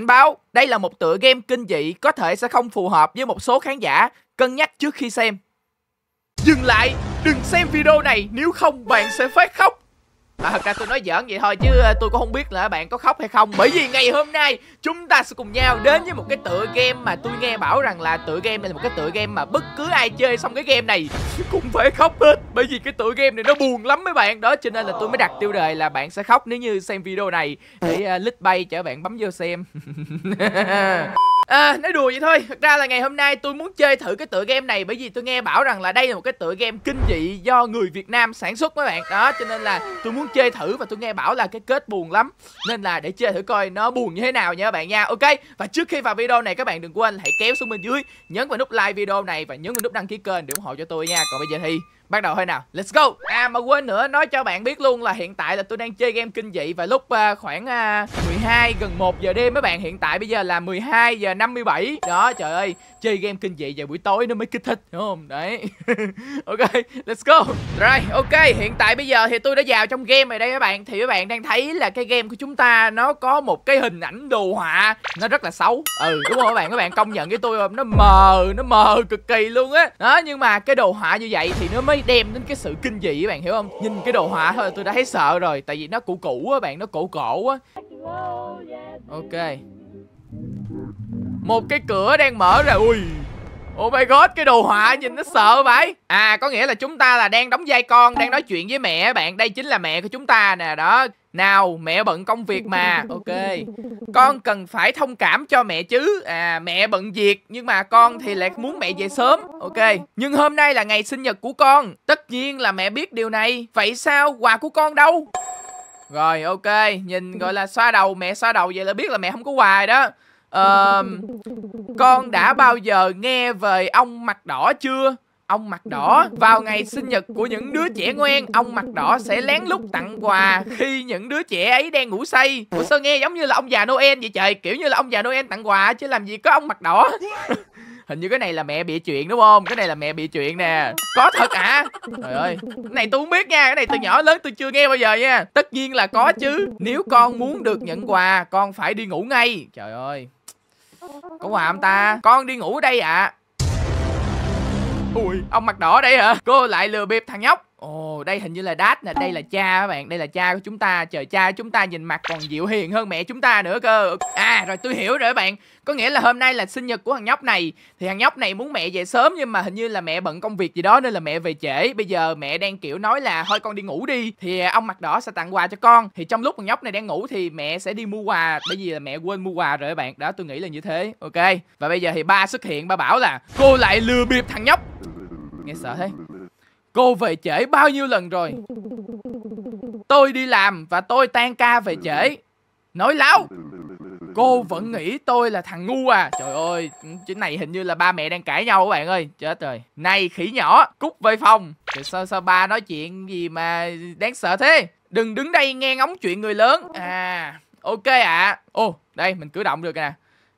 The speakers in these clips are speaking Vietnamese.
Cảnh báo, đây là một tựa game kinh dị có thể sẽ không phù hợp với một số khán giả, cân nhắc trước khi xem. Dừng lại, đừng xem video này nếu không bạn sẽ phát khóc à, thật ra tôi nói giỡn vậy thôi chứ ờ, tôi cũng không biết là bạn có khóc hay không bởi vì ngày hôm nay chúng ta sẽ cùng nhau đến với một cái tựa game mà tôi nghe bảo rằng là tựa game này là một cái tựa game mà bất cứ ai chơi xong cái game này cũng phải khóc hết bởi vì cái tựa game này nó buồn lắm mấy bạn đó cho nên là tôi mới đặt tiêu đề là bạn sẽ khóc nếu như xem video này để uh, lít bay chở bạn bấm vô xem à, nói đùa vậy thôi thật ra là ngày hôm nay tôi muốn chơi thử cái tựa game này bởi vì tôi nghe bảo rằng là đây là một cái tựa game kinh dị do người việt nam sản xuất mấy bạn đó cho nên là tôi muốn chơi thử và tôi nghe bảo là cái kết buồn lắm nên là để chơi thử coi nó buồn như thế nào nha các bạn nha ok và trước khi vào video này các bạn đừng quên hãy kéo xuống bên dưới nhấn vào nút like video này và nhấn vào nút đăng ký kênh để ủng hộ cho tôi nha còn bây giờ thì bắt đầu thôi nào let's go à mà quên nữa nói cho bạn biết luôn là hiện tại là tôi đang chơi game kinh dị và lúc uh, khoảng uh, à, 12 gần 1 giờ đêm mấy bạn hiện tại bây giờ là 12 giờ 57 đó trời ơi chơi game kinh dị vào buổi tối nó mới kích thích đúng không đấy ok let's go rồi ok hiện tại bây giờ thì tôi đã vào trong game rồi đây các bạn thì các bạn đang thấy là cái game của chúng ta nó có một cái hình ảnh đồ họa nó rất là xấu ừ đúng không các bạn các bạn công nhận với tôi nó mờ nó mờ cực kỳ luôn á đó nhưng mà cái đồ họa như vậy thì nó mới đem đến cái sự kinh dị các bạn hiểu không nhìn cái đồ họa thôi tôi đã thấy sợ rồi tại vì nó cũ cũ á bạn nó cổ cổ á ok một cái cửa đang mở ra ui Oh my god, cái đồ họa nhìn nó sợ vậy À, có nghĩa là chúng ta là đang đóng vai con Đang nói chuyện với mẹ bạn Đây chính là mẹ của chúng ta nè, đó nào mẹ bận công việc mà ok con cần phải thông cảm cho mẹ chứ à mẹ bận việc nhưng mà con thì lại muốn mẹ về sớm ok nhưng hôm nay là ngày sinh nhật của con tất nhiên là mẹ biết điều này vậy sao quà của con đâu rồi ok nhìn gọi là xoa đầu mẹ xoa đầu vậy là biết là mẹ không có quà đó ờ à, con đã bao giờ nghe về ông mặt đỏ chưa ông mặt đỏ vào ngày sinh nhật của những đứa trẻ ngoan ông mặt đỏ sẽ lén lút tặng quà khi những đứa trẻ ấy đang ngủ say Ủa sao nghe giống như là ông già noel vậy trời kiểu như là ông già noel tặng quà chứ làm gì có ông mặt đỏ hình như cái này là mẹ bị chuyện đúng không cái này là mẹ bị chuyện nè có thật à trời ơi cái này tôi không biết nha cái này từ nhỏ lớn tôi chưa nghe bao giờ nha tất nhiên là có chứ nếu con muốn được nhận quà con phải đi ngủ ngay trời ơi có quà không ta con đi ngủ đây ạ à ui ông mặt đỏ đây hả cô lại lừa bịp thằng nhóc Ồ, đây hình như là Dad nè, đây là cha các bạn, đây là cha của chúng ta. Trời cha chúng ta nhìn mặt còn dịu hiền hơn mẹ chúng ta nữa cơ. À rồi tôi hiểu rồi các bạn. Có nghĩa là hôm nay là sinh nhật của thằng nhóc này thì thằng nhóc này muốn mẹ về sớm nhưng mà hình như là mẹ bận công việc gì đó nên là mẹ về trễ. Bây giờ mẹ đang kiểu nói là thôi con đi ngủ đi thì à, ông mặt đỏ sẽ tặng quà cho con. Thì trong lúc thằng nhóc này đang ngủ thì mẹ sẽ đi mua quà bởi vì là mẹ quên mua quà rồi các bạn. Đó tôi nghĩ là như thế. Ok. Và bây giờ thì ba xuất hiện ba bảo là cô lại lừa bịp thằng nhóc nghe sợ thế Cô về trễ bao nhiêu lần rồi Tôi đi làm và tôi tan ca về trễ Nói láo Cô vẫn nghĩ tôi là thằng ngu à Trời ơi Chữ này hình như là ba mẹ đang cãi nhau các bạn ơi Chết rồi Này khỉ nhỏ Cút về phòng Trời, sao, sao ba nói chuyện gì mà đáng sợ thế Đừng đứng đây nghe ngóng chuyện người lớn À Ok ạ à. Ô đây mình cử động được nè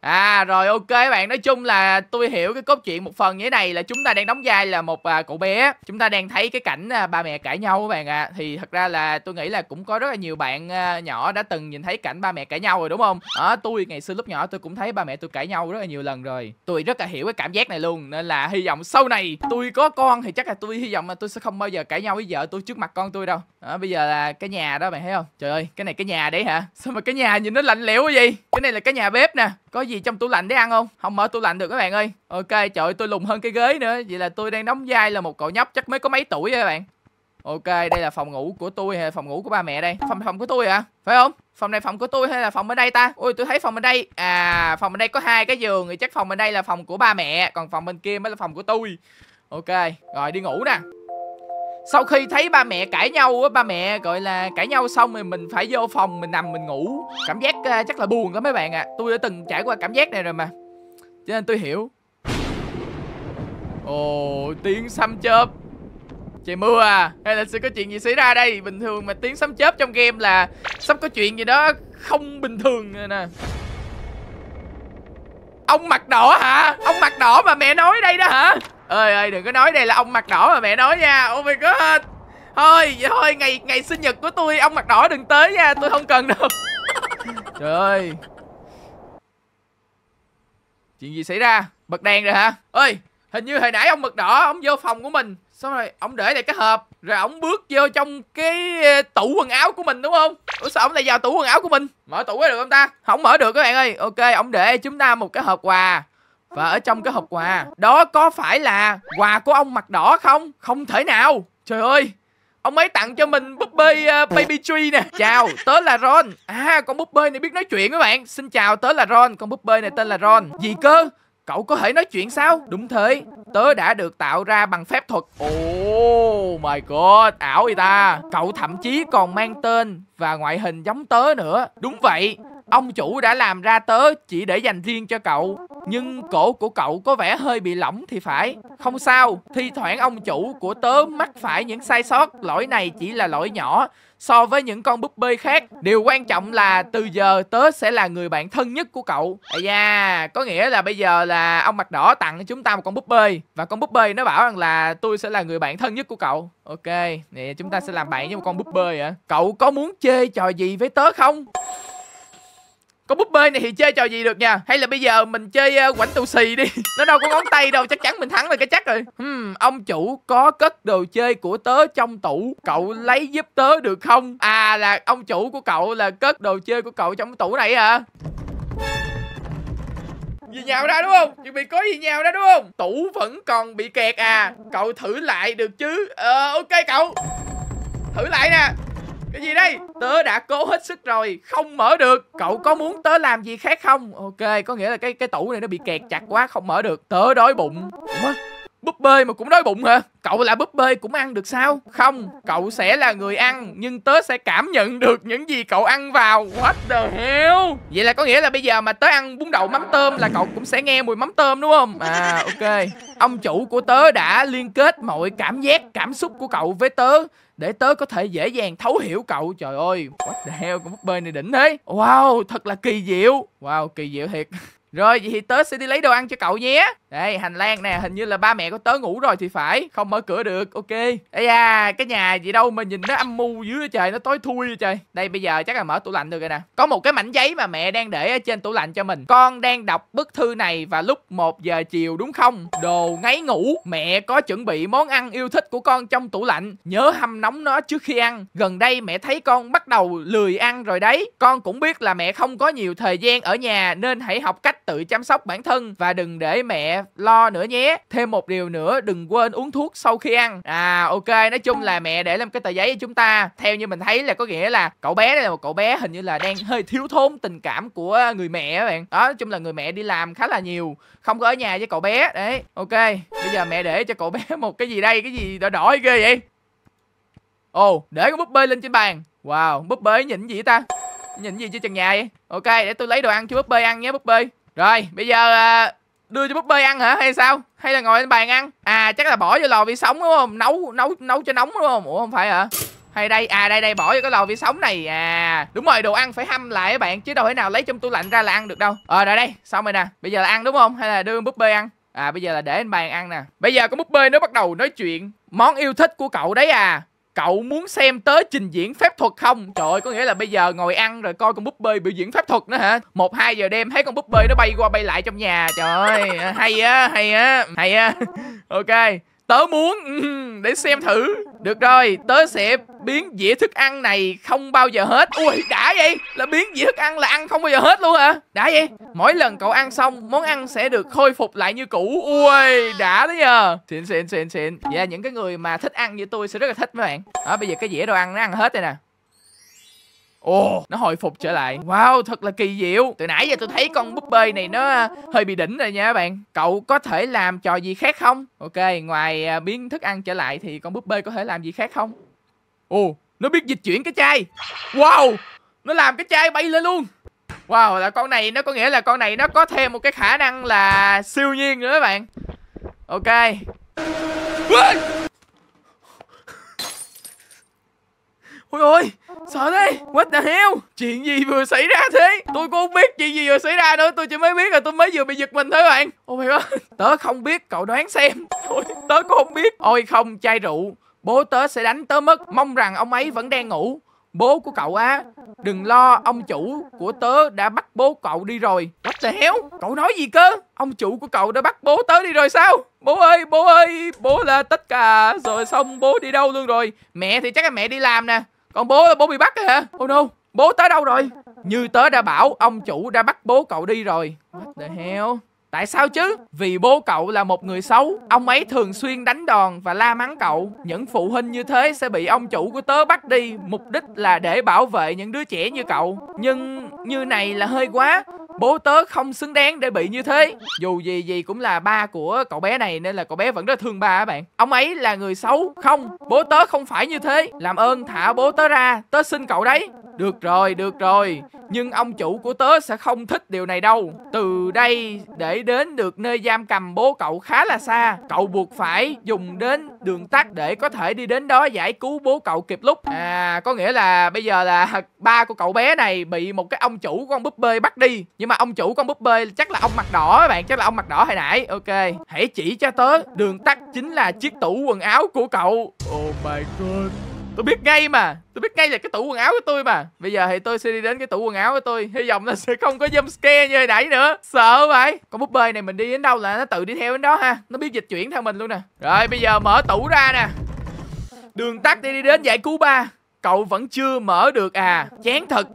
À rồi ok bạn nói chung là tôi hiểu cái cốt truyện một phần như thế này là chúng ta đang đóng vai là một à, cậu bé Chúng ta đang thấy cái cảnh à, ba mẹ cãi nhau các bạn ạ à. Thì thật ra là tôi nghĩ là cũng có rất là nhiều bạn à, nhỏ đã từng nhìn thấy cảnh ba mẹ cãi nhau rồi đúng không Ở à, tôi ngày xưa lúc nhỏ tôi cũng thấy ba mẹ tôi cãi nhau rất là nhiều lần rồi Tôi rất là hiểu cái cảm giác này luôn Nên là hy vọng sau này tôi có con thì chắc là tôi hy vọng là tôi sẽ không bao giờ cãi nhau với vợ tôi trước mặt con tôi đâu à, Bây giờ là cái nhà đó bạn thấy không Trời ơi cái này cái nhà đấy hả Sao mà cái nhà nhìn nó lạnh lẽo cái gì Cái này là cái nhà bếp nè có gì trong tủ lạnh để ăn không không mở tủ lạnh được các bạn ơi ok trời tôi lùn hơn cái ghế nữa vậy là tôi đang đóng vai là một cậu nhóc chắc mới có mấy tuổi các bạn ok đây là phòng ngủ của tôi hay là phòng ngủ của ba mẹ đây phòng phòng của tôi à phải không phòng này phòng của tôi hay là phòng bên đây ta ui tôi thấy phòng bên đây à phòng bên đây có hai cái giường thì chắc phòng bên đây là phòng của ba mẹ còn phòng bên kia mới là phòng của tôi ok rồi đi ngủ nè sau khi thấy ba mẹ cãi nhau á ba mẹ gọi là cãi nhau xong thì mình phải vô phòng mình nằm mình ngủ cảm giác uh, chắc là buồn lắm mấy bạn ạ à. tôi đã từng trải qua cảm giác này rồi mà cho nên tôi hiểu ồ oh, tiếng xăm chớp trời mưa à hay là sẽ có chuyện gì xảy ra đây bình thường mà tiếng sấm chớp trong game là sắp có chuyện gì đó không bình thường rồi nè ông mặt đỏ hả ông mặt đỏ mà mẹ nói đây đó hả ơi ơi đừng có nói đây là ông mặt đỏ mà mẹ nói nha oh my god thôi vậy thôi ngày ngày sinh nhật của tôi ông mặt đỏ đừng tới nha tôi không cần đâu trời ơi chuyện gì xảy ra bật đèn rồi hả ơi hình như hồi nãy ông mặt đỏ ông vô phòng của mình xong rồi ông để lại cái hộp rồi ông bước vô trong cái ờ, tủ quần áo của mình đúng không ủa sao ông lại vào tủ quần áo của mình mở tủ ấy được không ta không mở được các bạn ơi ok ông để chúng ta một cái hộp quà và ở trong cái hộp quà Đó có phải là quà của ông mặt đỏ không? Không thể nào Trời ơi Ông ấy tặng cho mình búp bê uh, Baby Tree nè Chào, tớ là Ron À, con búp bê này biết nói chuyện các bạn Xin chào, tớ là Ron Con búp bê này tên là Ron Gì cơ? Cậu có thể nói chuyện sao? Đúng thế, tớ đã được tạo ra bằng phép thuật Oh my god, ảo gì ta Cậu thậm chí còn mang tên và ngoại hình giống tớ nữa Đúng vậy, Ông chủ đã làm ra tớ chỉ để dành riêng cho cậu Nhưng cổ của cậu có vẻ hơi bị lỏng thì phải Không sao, thi thoảng ông chủ của tớ mắc phải những sai sót Lỗi này chỉ là lỗi nhỏ so với những con búp bê khác Điều quan trọng là từ giờ tớ sẽ là người bạn thân nhất của cậu à da, có nghĩa là bây giờ là ông mặt đỏ tặng chúng ta một con búp bê Và con búp bê nó bảo rằng là tôi sẽ là người bạn thân nhất của cậu Ok, nè chúng ta sẽ làm bạn với một con búp bê ạ Cậu có muốn chơi trò gì với tớ không? con búp bê này thì chơi trò gì được nha hay là bây giờ mình chơi uh, quảnh tù xì đi nó đâu có ngón tay đâu chắc chắn mình thắng là cái chắc rồi hmm, ông chủ có cất đồ chơi của tớ trong tủ cậu lấy giúp tớ được không à là ông chủ của cậu là cất đồ chơi của cậu trong tủ này à gì nhào ra đúng không chuẩn bị có gì nhào ra đúng không tủ vẫn còn bị kẹt à cậu thử lại được chứ ờ ok cậu thử lại nè cái gì đây? Tớ đã cố hết sức rồi, không mở được. Cậu có muốn tớ làm gì khác không? Ok, có nghĩa là cái cái tủ này nó bị kẹt chặt quá, không mở được. Tớ đói bụng. Ủa? Búp bê mà cũng đói bụng hả? Cậu là búp bê cũng ăn được sao? Không, cậu sẽ là người ăn Nhưng tớ sẽ cảm nhận được những gì cậu ăn vào What the hell Vậy là có nghĩa là bây giờ mà tớ ăn bún đậu mắm tôm Là cậu cũng sẽ nghe mùi mắm tôm đúng không? À ok Ông chủ của tớ đã liên kết mọi cảm giác cảm xúc của cậu với tớ để tớ có thể dễ dàng thấu hiểu cậu trời ơi what the hell con búp bê này đỉnh thế wow thật là kỳ diệu wow kỳ diệu thiệt rồi vậy thì tớ sẽ đi lấy đồ ăn cho cậu nhé Đây hành lang nè hình như là ba mẹ của tớ ngủ rồi thì phải Không mở cửa được ok Ây à cái nhà gì đâu mà nhìn nó âm mưu dưới trời Nó tối thui trời Đây bây giờ chắc là mở tủ lạnh được rồi nè Có một cái mảnh giấy mà mẹ đang để ở trên tủ lạnh cho mình Con đang đọc bức thư này vào lúc 1 giờ chiều đúng không Đồ ngáy ngủ Mẹ có chuẩn bị món ăn yêu thích của con trong tủ lạnh Nhớ hâm nóng nó trước khi ăn Gần đây mẹ thấy con bắt đầu lười ăn rồi đấy Con cũng biết là mẹ không có nhiều thời gian ở nhà Nên hãy học cách tự chăm sóc bản thân và đừng để mẹ lo nữa nhé thêm một điều nữa đừng quên uống thuốc sau khi ăn à ok nói chung là mẹ để làm cái tờ giấy cho chúng ta theo như mình thấy là có nghĩa là cậu bé này là một cậu bé hình như là đang hơi thiếu thốn tình cảm của người mẹ các bạn đó nói chung là người mẹ đi làm khá là nhiều không có ở nhà với cậu bé đấy ok bây giờ mẹ để cho cậu bé một cái gì đây cái gì đỏ đỏ ghê vậy ồ oh, để con búp bê lên trên bàn wow búp bê nhìn gì ta nhìn gì trên trần nhà vậy ok để tôi lấy đồ ăn cho búp bê ăn nhé búp bê rồi, bây giờ à, đưa cho búp bê ăn hả hay sao? Hay là ngồi trên bàn ăn? À chắc là bỏ vô lò vi sóng đúng không? Nấu nấu nấu cho nóng đúng không? Ủa không phải hả? Hay đây, à đây đây bỏ vô cái lò vi sóng này à. Đúng rồi, đồ ăn phải hâm lại các bạn chứ đâu thể nào lấy trong tủ lạnh ra là ăn được đâu. Ờ à, rồi đây, xong rồi nè. Bây giờ là ăn đúng không? Hay là đưa búp bê ăn? À bây giờ là để trên bàn ăn nè. Bây giờ có búp bê nó bắt đầu nói chuyện. Món yêu thích của cậu đấy à cậu muốn xem tới trình diễn phép thuật không trời ơi có nghĩa là bây giờ ngồi ăn rồi coi con búp bê biểu diễn phép thuật nữa hả một hai giờ đêm thấy con búp bê nó bay qua bay lại trong nhà trời ơi hay á hay á hay á ok Tớ muốn ừ, để xem thử Được rồi tớ sẽ biến dĩa thức ăn này không bao giờ hết Ui đã vậy Là biến dĩa thức ăn là ăn không bao giờ hết luôn hả Đã vậy Mỗi lần cậu ăn xong món ăn sẽ được khôi phục lại như cũ Ui đã đấy nhờ Xịn xịn xịn xịn và dạ, những cái người mà thích ăn như tôi sẽ rất là thích mấy bạn Đó bây giờ cái dĩa đồ ăn nó ăn hết đây nè Ồ, oh, nó hồi phục trở lại Wow, thật là kỳ diệu Từ nãy giờ tôi thấy con búp bê này nó à, hơi bị đỉnh rồi nha các bạn Cậu có thể làm trò gì khác không? Ok, ngoài à, biến thức ăn trở lại thì con búp bê có thể làm gì khác không? Ồ, oh, nó biết dịch chuyển cái chai Wow, nó làm cái chai bay lên luôn Wow, là con này nó có nghĩa là con này nó có thêm một cái khả năng là siêu nhiên nữa các bạn Ok Ôi ôi Sợ thế What the hell Chuyện gì vừa xảy ra thế Tôi cũng không biết chuyện gì vừa xảy ra nữa Tôi chỉ mới biết là tôi mới vừa bị giật mình thôi bạn Oh my god Tớ không biết cậu đoán xem Thôi tớ cũng không biết Ôi không chai rượu Bố tớ sẽ đánh tớ mất Mong rằng ông ấy vẫn đang ngủ Bố của cậu á Đừng lo ông chủ của tớ đã bắt bố cậu đi rồi What the hell Cậu nói gì cơ Ông chủ của cậu đã bắt bố tớ đi rồi sao Bố ơi bố ơi Bố là tất cả Rồi xong bố đi đâu luôn rồi Mẹ thì chắc là mẹ đi làm nè còn bố bố bị bắt hả? Oh no Bố tới đâu rồi Như tớ đã bảo Ông chủ đã bắt bố cậu đi rồi What the hell Tại sao chứ? Vì bố cậu là một người xấu Ông ấy thường xuyên đánh đòn và la mắng cậu Những phụ huynh như thế sẽ bị ông chủ của tớ bắt đi Mục đích là để bảo vệ những đứa trẻ như cậu Nhưng như này là hơi quá bố tớ không xứng đáng để bị như thế dù gì gì cũng là ba của cậu bé này nên là cậu bé vẫn rất thương ba á bạn ông ấy là người xấu không bố tớ không phải như thế làm ơn thả bố tớ ra tớ xin cậu đấy được rồi, được rồi. Nhưng ông chủ của tớ sẽ không thích điều này đâu. Từ đây để đến được nơi giam cầm bố cậu khá là xa. Cậu buộc phải dùng đến đường tắt để có thể đi đến đó giải cứu bố cậu kịp lúc. À, có nghĩa là bây giờ là ba của cậu bé này bị một cái ông chủ con búp bê bắt đi. Nhưng mà ông chủ con búp bê chắc là ông mặt đỏ các bạn, chắc là ông mặt đỏ hồi nãy. Ok, hãy chỉ cho tớ đường tắt chính là chiếc tủ quần áo của cậu. Oh my god. Tôi biết ngay mà Tôi biết ngay là cái tủ quần áo của tôi mà Bây giờ thì tôi sẽ đi đến cái tủ quần áo của tôi Hy vọng là sẽ không có jump scare như hồi nãy nữa Sợ vậy Con búp bê này mình đi đến đâu là nó tự đi theo đến đó ha Nó biết dịch chuyển theo mình luôn nè Rồi bây giờ mở tủ ra nè Đường tắt đi đi đến giải cứu ba Cậu vẫn chưa mở được à Chán thật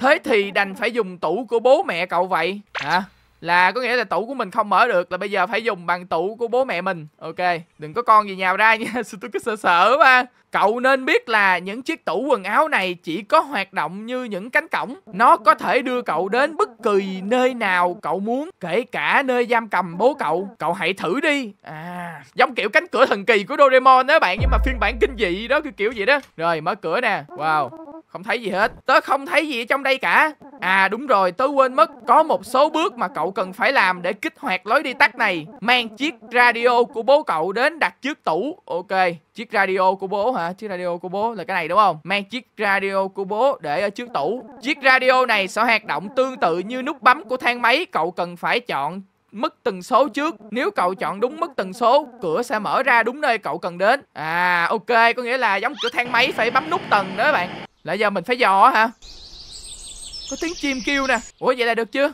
Thế thì đành phải dùng tủ của bố mẹ cậu vậy Hả là có nghĩa là tủ của mình không mở được là bây giờ phải dùng bằng tủ của bố mẹ mình ok đừng có con gì nhào ra nha tôi cứ sợ sợ mà cậu nên biết là những chiếc tủ quần áo này chỉ có hoạt động như những cánh cổng nó có thể đưa cậu đến bất kỳ nơi nào cậu muốn kể cả nơi giam cầm bố cậu cậu hãy thử đi à giống kiểu cánh cửa thần kỳ của doraemon đó bạn nhưng mà phiên bản kinh dị đó kiểu kiểu vậy đó rồi mở cửa nè wow không thấy gì hết tớ không thấy gì ở trong đây cả À đúng rồi, tớ quên mất có một số bước mà cậu cần phải làm để kích hoạt lối đi tắt này. Mang chiếc radio của bố cậu đến đặt trước tủ. Ok, chiếc radio của bố hả? Chiếc radio của bố là cái này đúng không? Mang chiếc radio của bố để ở trước tủ. Chiếc radio này sẽ hoạt động tương tự như nút bấm của thang máy. Cậu cần phải chọn mức tần số trước nếu cậu chọn đúng mức tần số cửa sẽ mở ra đúng nơi cậu cần đến à ok có nghĩa là giống cửa thang máy phải bấm nút tầng đó các bạn lại giờ mình phải dò hả có tiếng chim kêu nè ủa vậy là được chưa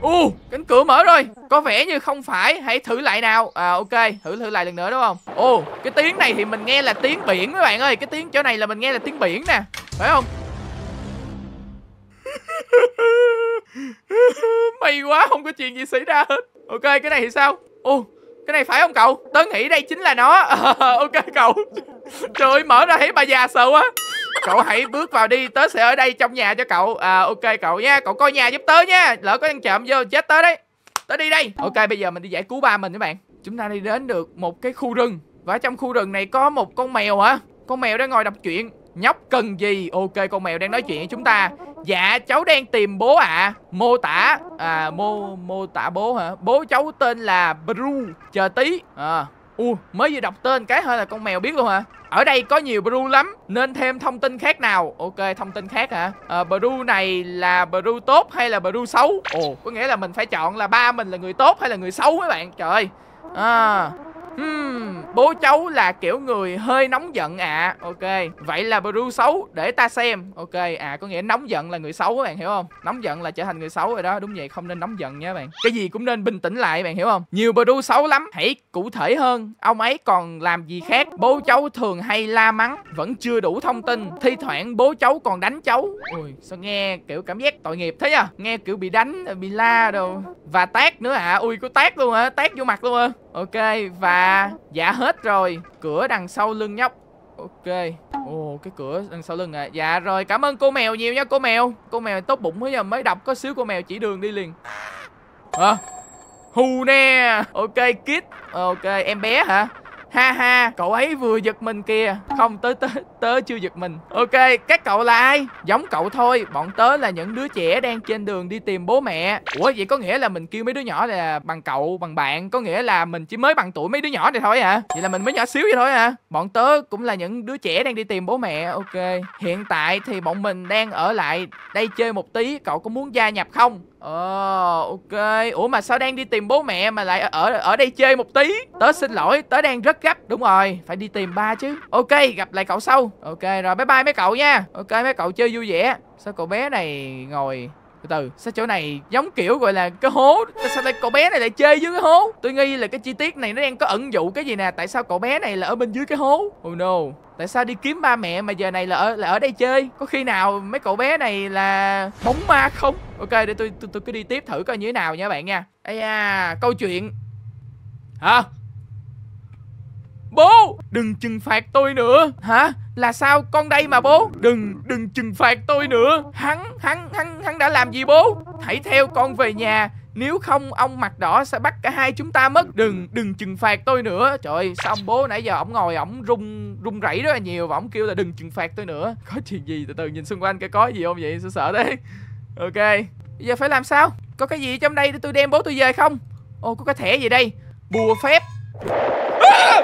u uh, cánh cửa mở rồi có vẻ như không phải hãy thử lại nào à ok thử thử lại lần nữa đúng không ồ uh, cái tiếng này thì mình nghe là tiếng biển các bạn ơi cái tiếng chỗ này là mình nghe là tiếng biển nè phải không may quá không có chuyện gì xảy ra hết ok cái này thì sao ô uh, cái này phải không cậu tớ nghĩ đây chính là nó ok cậu trời ơi mở ra thấy bà già sợ quá cậu hãy bước vào đi tớ sẽ ở đây trong nhà cho cậu à, ok cậu nha cậu coi nhà giúp tớ nha lỡ có ăn trộm vô chết tớ đấy tớ đi đây ok bây giờ mình đi giải cứu ba mình các bạn chúng ta đi đến được một cái khu rừng và trong khu rừng này có một con mèo hả con mèo đang ngồi đọc chuyện nhóc cần gì ok con mèo đang nói chuyện với chúng ta dạ cháu đang tìm bố ạ à. mô tả à mô mô tả bố hả bố cháu tên là bru chờ tí à U mới vừa đọc tên cái hơi là con mèo biết luôn hả Ở đây có nhiều Bru lắm Nên thêm thông tin khác nào Ok thông tin khác hả à, Bru này là Bru tốt hay là Bru xấu Ồ có nghĩa là mình phải chọn là ba mình là người tốt hay là người xấu mấy bạn Trời ơi à, Hmm, bố cháu là kiểu người hơi nóng giận ạ. À. Ok, vậy là Bru xấu để ta xem. Ok, à có nghĩa nóng giận là người xấu các bạn hiểu không? Nóng giận là trở thành người xấu rồi đó, đúng vậy, không nên nóng giận nha bạn. Cái gì cũng nên bình tĩnh lại bạn hiểu không? Nhiều Bru xấu lắm, hãy cụ thể hơn. Ông ấy còn làm gì khác? Bố cháu thường hay la mắng, vẫn chưa đủ thông tin. Thi thoảng bố cháu còn đánh cháu. Ui, sao nghe kiểu cảm giác tội nghiệp thế nhá? Nghe kiểu bị đánh, bị la đồ và tát nữa ạ. À. Ui, có tát luôn hả? À? Tát vô mặt luôn hả? À? Ok và dạ hết rồi Cửa đằng sau lưng nhóc Ok Ồ oh, cái cửa đằng sau lưng à Dạ rồi cảm ơn cô mèo nhiều nha cô mèo Cô mèo tốt bụng mới giờ mới đọc có xíu cô mèo chỉ đường đi liền Hả à. Hù nè Ok kid Ok em bé hả ha ha cậu ấy vừa giật mình kìa không tớ tớ tớ chưa giật mình ok các cậu là ai giống cậu thôi bọn tớ là những đứa trẻ đang trên đường đi tìm bố mẹ ủa vậy có nghĩa là mình kêu mấy đứa nhỏ là bằng cậu bằng bạn có nghĩa là mình chỉ mới bằng tuổi mấy đứa nhỏ này thôi hả à? vậy là mình mới nhỏ xíu vậy thôi hả à? bọn tớ cũng là những đứa trẻ đang đi tìm bố mẹ ok hiện tại thì bọn mình đang ở lại đây chơi một tí cậu có muốn gia nhập không Ờ, oh, ok. Ủa mà sao đang đi tìm bố mẹ mà lại ở ở đây chơi một tí? Tớ xin lỗi, tớ đang rất gấp. Đúng rồi, phải đi tìm ba chứ. Ok, gặp lại cậu sau. Ok, rồi bye bye mấy cậu nha. Ok, mấy cậu chơi vui vẻ. Sao cậu bé này ngồi từ từ sao chỗ này giống kiểu gọi là cái hố sao lại cậu bé này lại chơi dưới cái hố tôi nghi là cái chi tiết này nó đang có ẩn dụ cái gì nè tại sao cậu bé này là ở bên dưới cái hố oh no tại sao đi kiếm ba mẹ mà giờ này là ở là ở đây chơi có khi nào mấy cậu bé này là bóng ma không ok để tôi tôi, tôi cứ đi tiếp thử coi như thế nào nha bạn nha ây à câu chuyện hả Bố đừng trừng phạt tôi nữa Hả là sao con đây mà bố Đừng đừng trừng phạt tôi nữa Hắn hắn hắn hắn đã làm gì bố Hãy theo con về nhà nếu không ông mặt đỏ sẽ bắt cả hai chúng ta mất Đừng đừng trừng phạt tôi nữa Trời ơi, sao ông bố nãy giờ ông ngồi ông rung rung rẩy rất là nhiều Và ông kêu là đừng trừng phạt tôi nữa Có chuyện gì từ từ nhìn xung quanh cái có gì không vậy Sợ sợ đấy Ok Bây giờ phải làm sao Có cái gì trong đây để tôi đem bố tôi về không Ồ có cái thẻ gì đây Bùa phép à!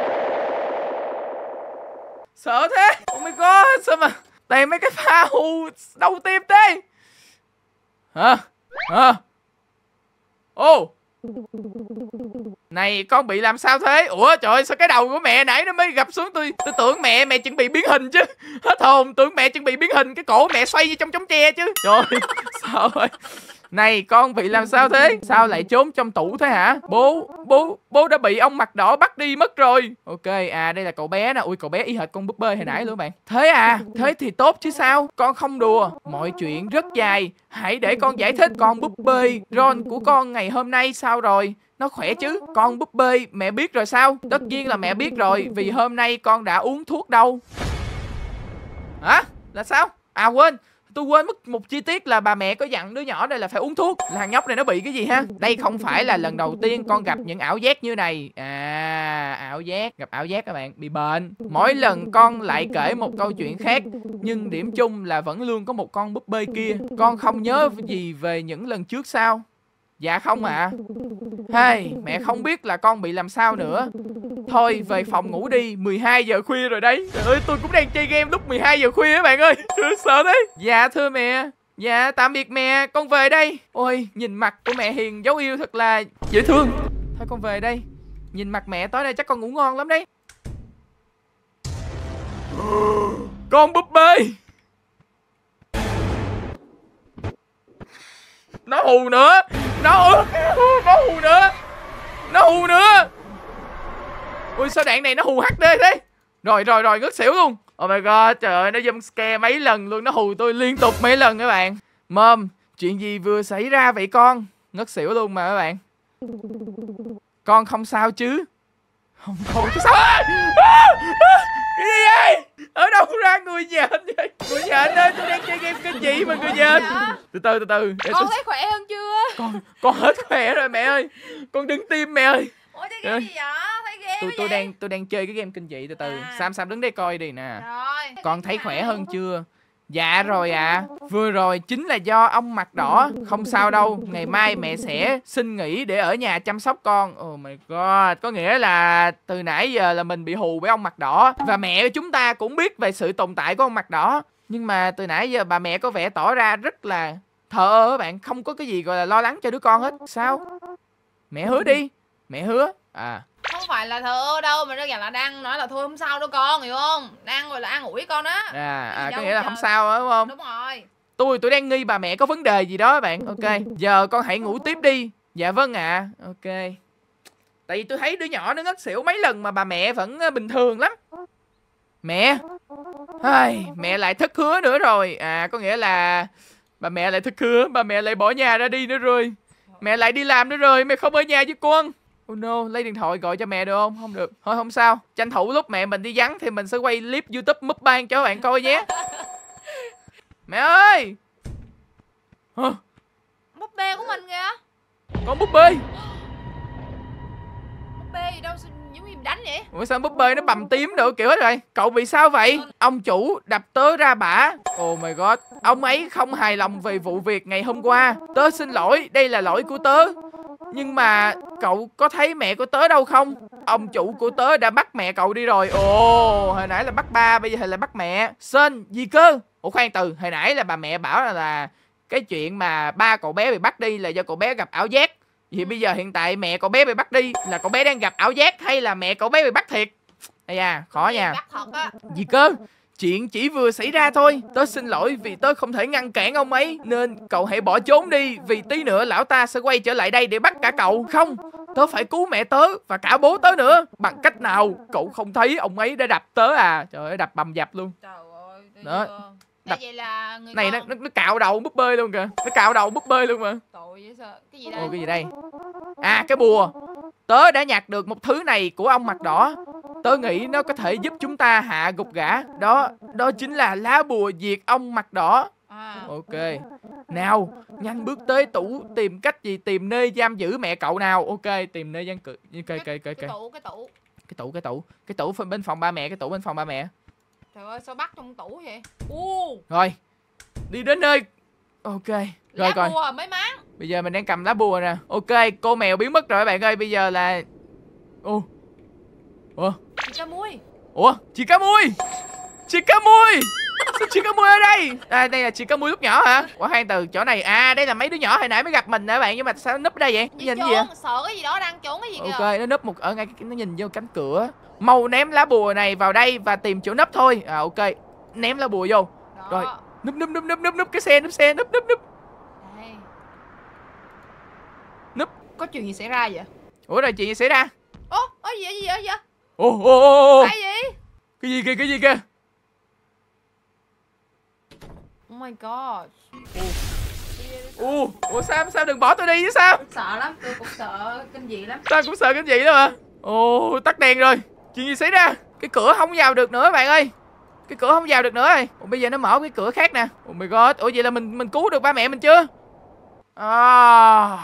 Sợ thế Oh my god Sao mà Đầy mấy cái pha hù Đầu tiên thế Hả Hả Ô oh. Này con bị làm sao thế Ủa trời sao cái đầu của mẹ nãy nó mới gặp xuống tôi Tôi tưởng mẹ mẹ chuẩn bị biến hình chứ Hết hồn tưởng mẹ chuẩn bị biến hình Cái cổ mẹ xoay như trong chống tre chứ Trời sao sợ này con bị làm sao thế Sao lại trốn trong tủ thế hả Bố Bố Bố đã bị ông mặt đỏ bắt đi mất rồi Ok à đây là cậu bé nè Ui cậu bé y hệt con búp bê hồi nãy luôn bạn Thế à Thế thì tốt chứ sao Con không đùa Mọi chuyện rất dài Hãy để con giải thích Con búp bê Ron của con ngày hôm nay sao rồi nó khỏe chứ Con búp bê mẹ biết rồi sao Tất nhiên là mẹ biết rồi Vì hôm nay con đã uống thuốc đâu Hả? Là sao? À quên tôi quên mất một chi tiết là bà mẹ có dặn đứa nhỏ này là phải uống thuốc là thằng nhóc này nó bị cái gì ha ừ. đây không phải là lần đầu tiên con gặp những ảo giác như này à ảo giác gặp ảo giác các bạn bị bệnh mỗi lần con lại kể một câu chuyện khác nhưng điểm chung là vẫn luôn có một con búp bê kia con không nhớ gì về những lần trước sao Dạ không ạ. À. Hey, mẹ không biết là con bị làm sao nữa. Thôi về phòng ngủ đi, 12 giờ khuya rồi đấy. Trời ơi, tôi cũng đang chơi game lúc 12 giờ khuya các bạn ơi. Sợ đấy. Dạ thưa mẹ. Dạ tạm biệt mẹ, con về đây. Ôi, nhìn mặt của mẹ Hiền dấu yêu thật là dễ thương. Thôi con về đây. Nhìn mặt mẹ tối nay chắc con ngủ ngon lắm đấy. Con búp bê. nó hù nữa nó nó hù nữa nó hù nữa ui sao đạn này nó hù hd đấy rồi rồi rồi ngất xỉu luôn oh my god trời ơi nó zoom scare mấy lần luôn nó hù tôi liên tục mấy lần các bạn mom chuyện gì vừa xảy ra vậy con ngất xỉu luôn mà các bạn con không sao chứ không không chứ sao à, à, cái gì vậy ở đâu ra người nhện vậy người nhện ơi tôi đang chơi game kinh dị mà người nhện dạ. từ từ từ từ con tôi... thấy khỏe hơn chưa con con hết khỏe rồi mẹ ơi con đứng tim mẹ ơi ủa chơi game gì vậy thấy game tôi tôi đang tôi đang chơi cái game kinh dị từ từ à. sam sam đứng đây coi đi nè rồi con thấy khỏe hơn chưa Dạ rồi ạ. À. Vừa rồi chính là do ông mặt đỏ. Không sao đâu. Ngày mai mẹ sẽ xin nghỉ để ở nhà chăm sóc con. Oh my god. Có nghĩa là từ nãy giờ là mình bị hù với ông mặt đỏ. Và mẹ chúng ta cũng biết về sự tồn tại của ông mặt đỏ. Nhưng mà từ nãy giờ bà mẹ có vẻ tỏ ra rất là thờ ơ bạn. Không có cái gì gọi là lo lắng cho đứa con hết. Sao? Mẹ hứa đi. Mẹ hứa. À không phải là thờ đâu mà đơn giản là đang nói là thôi không sao đâu con hiểu không đang gọi là an ủi con đó à, à có nghĩa là giờ. không sao đó, đúng không đúng rồi tôi tôi đang nghi bà mẹ có vấn đề gì đó bạn ok giờ con hãy ngủ tiếp đi dạ vâng ạ à. ok tại vì tôi thấy đứa nhỏ nó ngất xỉu mấy lần mà bà mẹ vẫn ờ, bình thường lắm mẹ Ai, mẹ lại thất hứa nữa rồi à có nghĩa là bà mẹ lại thất hứa bà mẹ lại bỏ nhà ra đi nữa rồi mẹ lại đi làm nữa rồi mẹ không ở nhà với con Oh no, lấy điện thoại gọi cho mẹ được không? Không được. Thôi không sao, tranh thủ lúc mẹ mình đi vắng thì mình sẽ quay clip YouTube mukbang cho các bạn coi nhé. mẹ ơi! Hả? Búp bê của mình kìa. Con búp bê. Búp bê gì đâu giống như đánh vậy? Ủa sao búp bê nó bầm tím nữa kiểu hết rồi. Cậu bị sao vậy? Ông chủ đập tớ ra bả. Oh my god. Ông ấy không hài lòng về vụ việc ngày hôm qua. Tớ xin lỗi, đây là lỗi của tớ. Nhưng mà cậu có thấy mẹ của tớ đâu không? Ông chủ của tớ đã bắt mẹ cậu đi rồi Ồ, hồi nãy là bắt ba, bây giờ là bắt mẹ Sơn, gì cơ? Ủa khoan từ, hồi nãy là bà mẹ bảo là, là Cái chuyện mà ba cậu bé bị bắt đi là do cậu bé gặp ảo giác Vậy bây giờ hiện tại mẹ cậu bé bị bắt đi Là cậu bé đang gặp ảo giác hay là mẹ cậu bé bị bắt thiệt Ây da, khó nha Gì cơ? Chuyện chỉ vừa xảy ra thôi Tớ xin lỗi vì tớ không thể ngăn cản ông ấy Nên cậu hãy bỏ trốn đi Vì tí nữa lão ta sẽ quay trở lại đây để bắt cả cậu Không Tớ phải cứu mẹ tớ và cả bố tớ nữa Bằng cách nào Cậu không thấy ông ấy đã đập tớ à Trời ơi đập bầm dập luôn Trời ơi đập... Vậy là người Này con... nó, nó, nó cạo đầu búp bê luôn kìa Nó cạo đầu búp bê luôn mà Tội vậy sợ Cái gì đây Ôi cái gì đây À cái bùa Tớ đã nhặt được một thứ này của ông mặt đỏ Tôi nghĩ nó có thể giúp chúng ta hạ gục gã. Đó, đó chính là lá bùa diệt ong mặt đỏ. Ok. Nào, nhanh bước tới tủ tìm cách gì tìm nơi giam giữ mẹ cậu nào. Ok, tìm nơi giam cự. Ok, ok, ok, ok. Cái tủ, cái tủ. Cái tủ, cái tủ. Cái tủ bên phòng ba mẹ, cái tủ bên phòng ba mẹ. Trời ơi, sao bắt trong tủ vậy? U. Rồi. Đi đến nơi. Ok. Rồi lá coi. bùa mới máng. Bây giờ mình đang cầm lá bùa nè. Ok, cô mèo biến mất rồi các bạn ơi. Bây giờ là Ô. Ủa? Chị cá mui Ủa chị cá mui Chị cá mui Sao chị cá mui ở đây À đây là chị cá mui lúc nhỏ hả Ủa hai từ chỗ này À đây là mấy đứa nhỏ hồi nãy mới gặp mình nè bạn Nhưng mà sao nó núp đây vậy Nhìn gì vậy Sợ cái gì đó đang trốn cái gì kìa Ok nó núp một ở ngay nó nhìn vô cánh cửa Mau ném lá bùa này vào đây và tìm chỗ nấp thôi À ok Ném lá bùa vô đó. Rồi núp núp núp núp núp núp cái xe núp xe núp núp núp đây. Núp Có chuyện gì xảy ra vậy Ủa rồi chuyện gì xảy ra Ủa, Ủa gì vậy gì vậy, gì vậy? ô ô ô cái gì cái gì kìa cái gì kìa oh my god ô ô ô sam sam đừng bỏ tôi đi chứ sao sợ lắm tôi cũng sợ kinh dị lắm tao cũng sợ kinh dị đó mà ô oh, tắt đèn rồi chuyện gì xảy ra cái cửa không vào được nữa bạn ơi cái cửa không vào được nữa rồi Ủa, bây giờ nó mở cái cửa khác nè oh my god ủa vậy là mình mình cứu được ba mẹ mình chưa à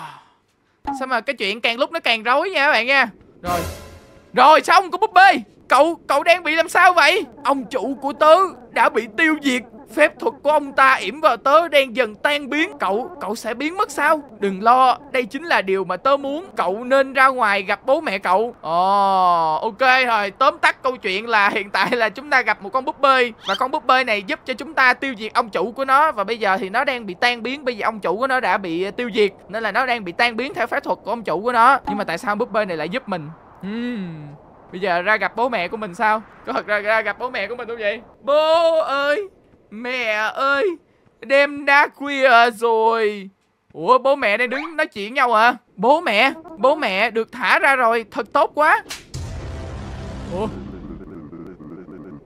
sao mà cái chuyện càng lúc nó càng rối nha các bạn nha rồi rồi xong con búp bê Cậu, cậu đang bị làm sao vậy Ông chủ của tớ đã bị tiêu diệt Phép thuật của ông ta yểm vào tớ đang dần tan biến Cậu, cậu sẽ biến mất sao Đừng lo, đây chính là điều mà tớ muốn Cậu nên ra ngoài gặp bố mẹ cậu Ồ, oh, ok rồi Tóm tắt câu chuyện là hiện tại là chúng ta gặp một con búp bê Và con búp bê này giúp cho chúng ta tiêu diệt ông chủ của nó Và bây giờ thì nó đang bị tan biến Bây giờ ông chủ của nó đã bị tiêu diệt Nên là nó đang bị tan biến theo phép thuật của ông chủ của nó Nhưng mà tại sao búp bê này lại giúp mình Hmm. Bây giờ ra gặp bố mẹ của mình sao? Có thật ra ra gặp bố mẹ của mình không vậy? Bố ơi! Mẹ ơi! Đêm đã khuya rồi! Ủa bố mẹ đang đứng nói chuyện nhau à? Bố mẹ! Bố mẹ được thả ra rồi! Thật tốt quá! Ủa?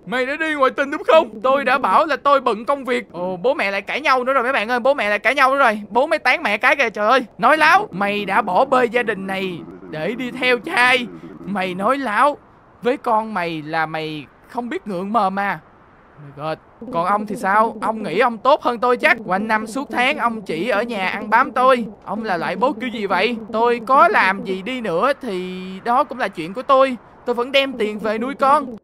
Mày đã đi ngoại tình đúng không? Tôi đã bảo là tôi bận công việc Ồ, bố mẹ lại cãi nhau nữa rồi mấy bạn ơi Bố mẹ lại cãi nhau nữa rồi Bố mới tán mẹ cái kìa trời ơi Nói láo Mày đã bỏ bê gia đình này Để đi theo trai Mày nói láo Với con mày là mày không biết ngượng mờ mà God. Còn ông thì sao? Ông nghĩ ông tốt hơn tôi chắc Quanh năm suốt tháng ông chỉ ở nhà ăn bám tôi Ông là loại bố kiểu gì vậy? Tôi có làm gì đi nữa thì đó cũng là chuyện của tôi Tôi vẫn đem tiền về nuôi con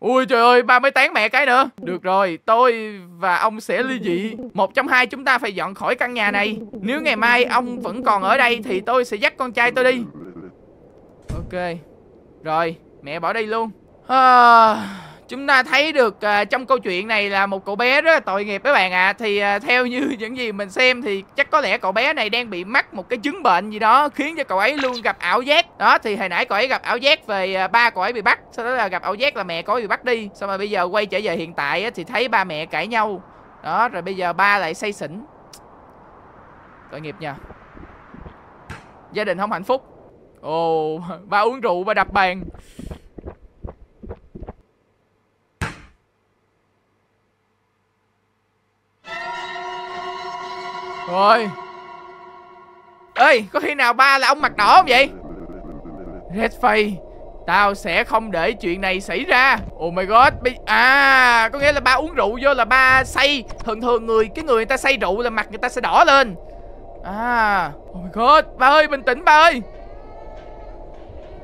Ui trời ơi, ba mới tán mẹ cái nữa Được rồi, tôi và ông sẽ ly dị Một trong hai chúng ta phải dọn khỏi căn nhà này Nếu ngày mai ông vẫn còn ở đây Thì tôi sẽ dắt con trai tôi đi Ok rồi, mẹ bỏ đi luôn. À, chúng ta thấy được uh, trong câu chuyện này là một cậu bé rất là tội nghiệp các bạn ạ. À. Thì uh, theo như những gì mình xem thì chắc có lẽ cậu bé này đang bị mắc một cái chứng bệnh gì đó khiến cho cậu ấy luôn gặp ảo giác. Đó thì hồi nãy cậu ấy gặp ảo giác về uh, ba cậu ấy bị bắt, sau đó là gặp ảo giác là mẹ cậu ấy bị bắt đi. Xong rồi bây giờ quay trở về hiện tại á, thì thấy ba mẹ cãi nhau. Đó, rồi bây giờ ba lại say xỉn. Tội nghiệp nha. Gia đình không hạnh phúc Ồ, ba uống rượu ba đập bàn Rồi Ê, có khi nào ba là ông mặt đỏ không vậy? Red face Tao sẽ không để chuyện này xảy ra Oh my god À, có nghĩa là ba uống rượu vô là ba say Thường thường người, cái người người ta say rượu là mặt người ta sẽ đỏ lên À, oh my god Ba ơi, bình tĩnh ba ơi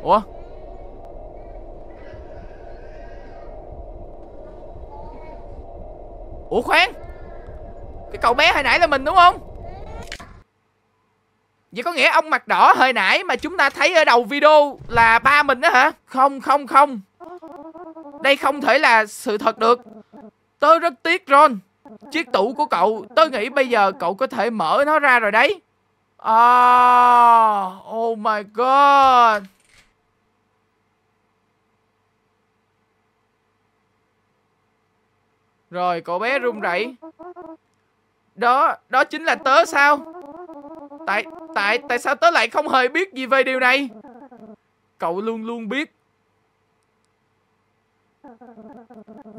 Ủa Ủa khoan Cái cậu bé hồi nãy là mình đúng không Vậy có nghĩa ông mặt đỏ hồi nãy mà chúng ta thấy ở đầu video là ba mình đó hả Không không không Đây không thể là sự thật được Tớ rất tiếc Ron Chiếc tủ của cậu Tớ nghĩ bây giờ cậu có thể mở nó ra rồi đấy À, oh my god Rồi cậu bé run rẩy Đó Đó chính là tớ sao Tại Tại Tại sao tớ lại không hề biết gì về điều này Cậu luôn luôn biết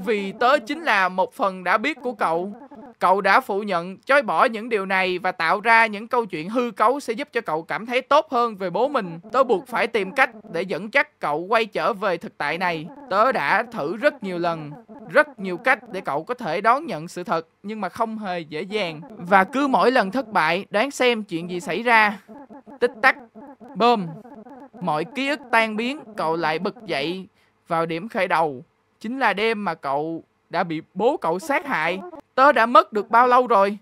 Vì tớ chính là một phần đã biết của cậu cậu đã phủ nhận chối bỏ những điều này và tạo ra những câu chuyện hư cấu sẽ giúp cho cậu cảm thấy tốt hơn về bố mình. Tớ buộc phải tìm cách để dẫn dắt cậu quay trở về thực tại này. Tớ đã thử rất nhiều lần, rất nhiều cách để cậu có thể đón nhận sự thật nhưng mà không hề dễ dàng. Và cứ mỗi lần thất bại, đoán xem chuyện gì xảy ra. Tích tắc, bơm, mọi ký ức tan biến, cậu lại bật dậy vào điểm khởi đầu. Chính là đêm mà cậu đã bị bố cậu sát hại Tớ đã mất được bao lâu rồi?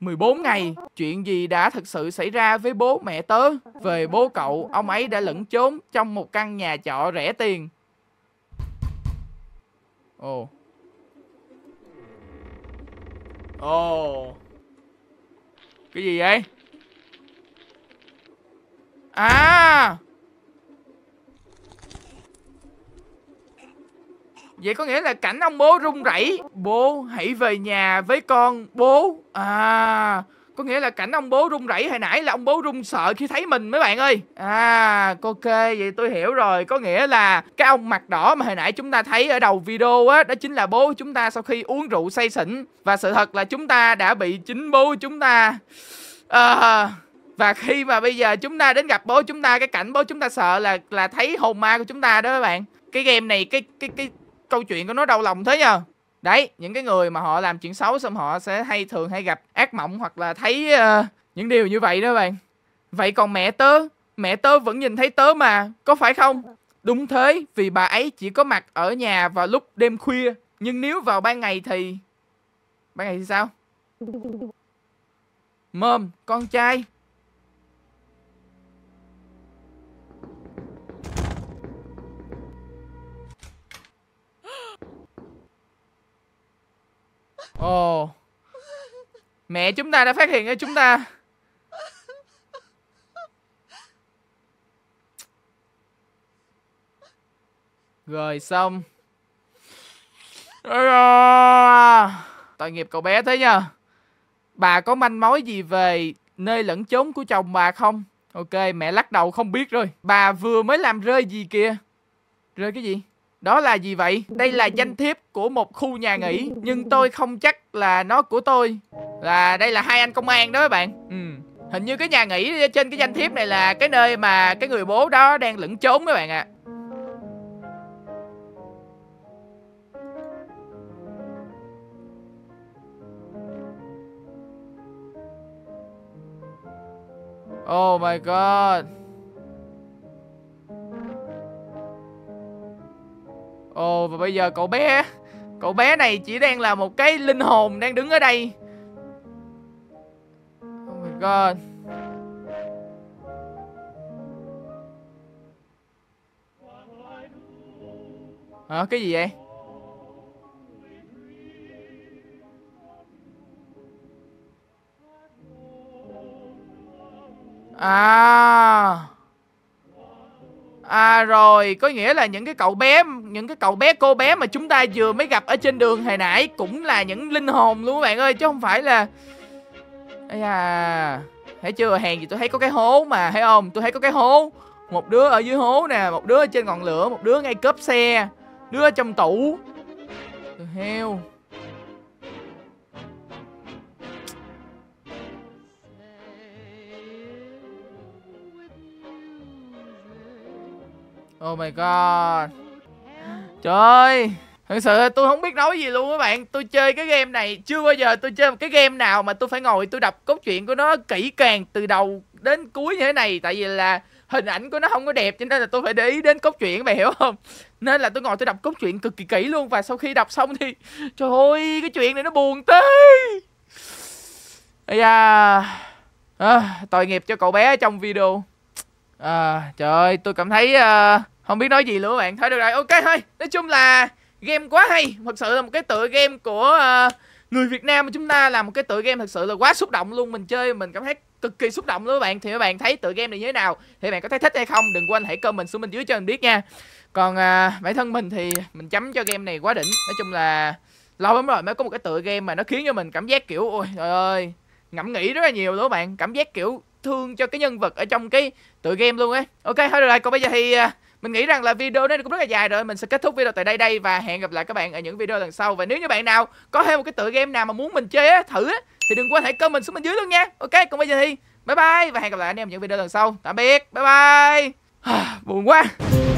14 ngày, chuyện gì đã thực sự xảy ra với bố mẹ tớ? Về bố cậu, ông ấy đã lẫn trốn trong một căn nhà trọ rẻ tiền. Ồ. Ồ. Cái gì vậy? À! Vậy có nghĩa là cảnh ông bố run rẩy Bố hãy về nhà với con Bố À có nghĩa là cảnh ông bố run rẩy hồi nãy là ông bố run sợ khi thấy mình mấy bạn ơi à ok vậy tôi hiểu rồi có nghĩa là cái ông mặt đỏ mà hồi nãy chúng ta thấy ở đầu video á đó chính là bố chúng ta sau khi uống rượu say xỉn và sự thật là chúng ta đã bị chính bố chúng ta à, và khi mà bây giờ chúng ta đến gặp bố chúng ta cái cảnh bố chúng ta sợ là là thấy hồn ma của chúng ta đó các bạn cái game này cái cái cái câu chuyện của nó đau lòng thế nhờ đấy những cái người mà họ làm chuyện xấu xong họ sẽ hay thường hay gặp ác mộng hoặc là thấy uh, những điều như vậy đó bạn vậy còn mẹ tớ mẹ tớ vẫn nhìn thấy tớ mà có phải không đúng thế vì bà ấy chỉ có mặt ở nhà vào lúc đêm khuya nhưng nếu vào ban ngày thì ban ngày thì sao mơm con trai Ồ oh. Mẹ chúng ta đã phát hiện ra chúng ta Rồi xong Tội nghiệp cậu bé thế nha Bà có manh mối gì về nơi lẫn trốn của chồng bà không? Ok, mẹ lắc đầu không biết rồi Bà vừa mới làm rơi gì kìa Rơi cái gì? Đó là gì vậy? Đây là danh thiếp của một khu nhà nghỉ Nhưng tôi không chắc là nó của tôi Là đây là hai anh công an đó các bạn Ừ Hình như cái nhà nghỉ trên cái danh thiếp này là cái nơi mà cái người bố đó đang lẫn trốn các bạn ạ. À. Oh my god. Ồ và bây giờ cậu bé Cậu bé này chỉ đang là một cái linh hồn đang đứng ở đây Oh my god Hả à, cái gì vậy À À rồi, có nghĩa là những cái cậu bé, những cái cậu bé cô bé mà chúng ta vừa mới gặp ở trên đường hồi nãy cũng là những linh hồn luôn các bạn ơi, chứ không phải là Ây à, thấy chưa, hèn gì tôi thấy có cái hố mà, thấy không? Tôi thấy có cái hố. Một đứa ở dưới hố nè, một đứa ở trên ngọn lửa, một đứa ngay cốp xe, đứa ở trong tủ. Từ heo. Oh my god Trời Thật sự tôi không biết nói gì luôn các bạn Tôi chơi cái game này Chưa bao giờ tôi chơi một cái game nào mà tôi phải ngồi tôi đọc cốt truyện của nó kỹ càng từ đầu đến cuối như thế này Tại vì là hình ảnh của nó không có đẹp cho nên là tôi phải để ý đến cốt truyện các bạn hiểu không Nên là tôi ngồi tôi đọc cốt truyện cực kỳ kỹ luôn Và sau khi đọc xong thì Trời ơi cái chuyện này nó buồn tê Ây da à, Tội nghiệp cho cậu bé trong video à, Trời ơi tôi cảm thấy uh, không biết nói gì nữa bạn thôi được rồi ok thôi nói chung là game quá hay thật sự là một cái tựa game của uh, người Việt Nam của chúng ta là một cái tựa game thật sự là quá xúc động luôn mình chơi mình cảm thấy cực kỳ xúc động luôn các bạn thì các bạn thấy tựa game này như thế nào thì bạn có thấy thích hay không đừng quên hãy comment xuống bên dưới cho mình biết nha còn à, bản thân mình thì mình chấm cho game này quá đỉnh nói chung là lâu lắm rồi mới có một cái tựa game mà nó khiến cho mình cảm giác kiểu ôi trời ơi ngẫm nghĩ rất là nhiều luôn các bạn cảm giác kiểu thương cho cái nhân vật ở trong cái tựa game luôn ấy ok thôi được rồi còn bây giờ thì à, mình nghĩ rằng là video này cũng rất là dài rồi Mình sẽ kết thúc video tại đây đây Và hẹn gặp lại các bạn ở những video lần sau Và nếu như bạn nào có thêm một cái tựa game nào mà muốn mình chơi á, thử á Thì đừng quên hãy comment xuống bên dưới luôn nha Ok, còn bây giờ thì bye bye Và hẹn gặp lại anh em ở những video lần sau Tạm biệt, bye bye Buồn quá